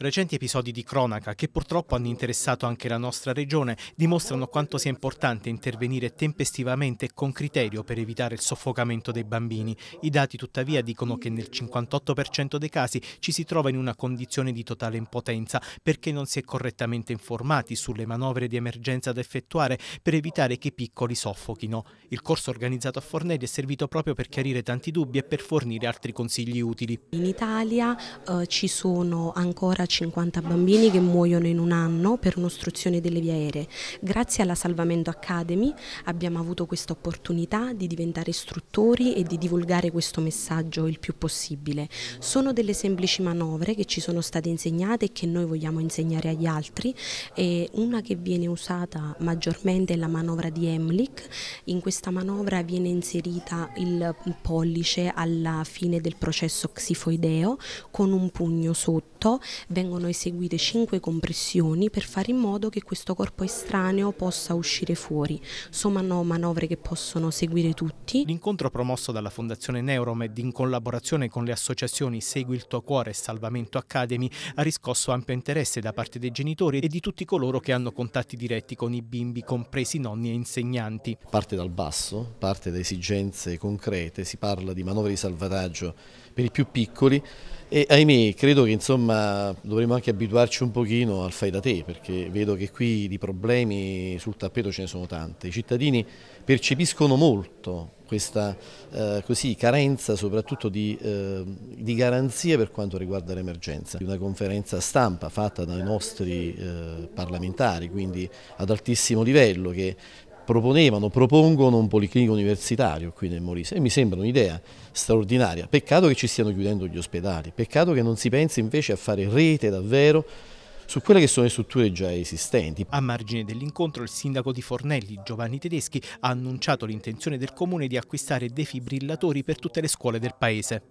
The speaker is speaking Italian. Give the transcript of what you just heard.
Recenti episodi di cronaca, che purtroppo hanno interessato anche la nostra regione, dimostrano quanto sia importante intervenire tempestivamente e con criterio per evitare il soffocamento dei bambini. I dati tuttavia dicono che nel 58% dei casi ci si trova in una condizione di totale impotenza perché non si è correttamente informati sulle manovre di emergenza da effettuare per evitare che i piccoli soffochino. Il corso organizzato a Fornelli è servito proprio per chiarire tanti dubbi e per fornire altri consigli utili. In Italia eh, ci sono ancora 50 bambini che muoiono in un anno per un'ostruzione delle vie aeree. Grazie alla Salvamento Academy abbiamo avuto questa opportunità di diventare istruttori e di divulgare questo messaggio il più possibile. Sono delle semplici manovre che ci sono state insegnate e che noi vogliamo insegnare agli altri e una che viene usata maggiormente è la manovra di Emlich. In questa manovra viene inserita il pollice alla fine del processo xifoideo con un pugno sotto, vengono eseguite 5 compressioni per fare in modo che questo corpo estraneo possa uscire fuori. Sono manovre che possono seguire tutti. L'incontro promosso dalla Fondazione Neuromed in collaborazione con le associazioni Segui il tuo cuore e Salvamento Academy ha riscosso ampio interesse da parte dei genitori e di tutti coloro che hanno contatti diretti con i bimbi, compresi nonni e insegnanti. Parte dal basso, parte da esigenze concrete, si parla di manovre di salvataggio per i più piccoli e ahimè, credo che insomma dovremmo anche abituarci un pochino al fai da te, perché vedo che qui di problemi sul tappeto ce ne sono tanti. I cittadini percepiscono molto questa eh, così, carenza soprattutto di, eh, di, garanzie per quanto riguarda l'emergenza. Una conferenza stampa fatta dai nostri eh, parlamentari, quindi ad altissimo livello, che proponevano, propongono un policlinico universitario qui nel Molise e mi sembra un'idea straordinaria. Peccato che ci stiano chiudendo gli ospedali, peccato che non si pensi invece a fare rete davvero su quelle che sono le strutture già esistenti. A margine dell'incontro il sindaco di Fornelli, Giovanni Tedeschi, ha annunciato l'intenzione del comune di acquistare defibrillatori per tutte le scuole del paese.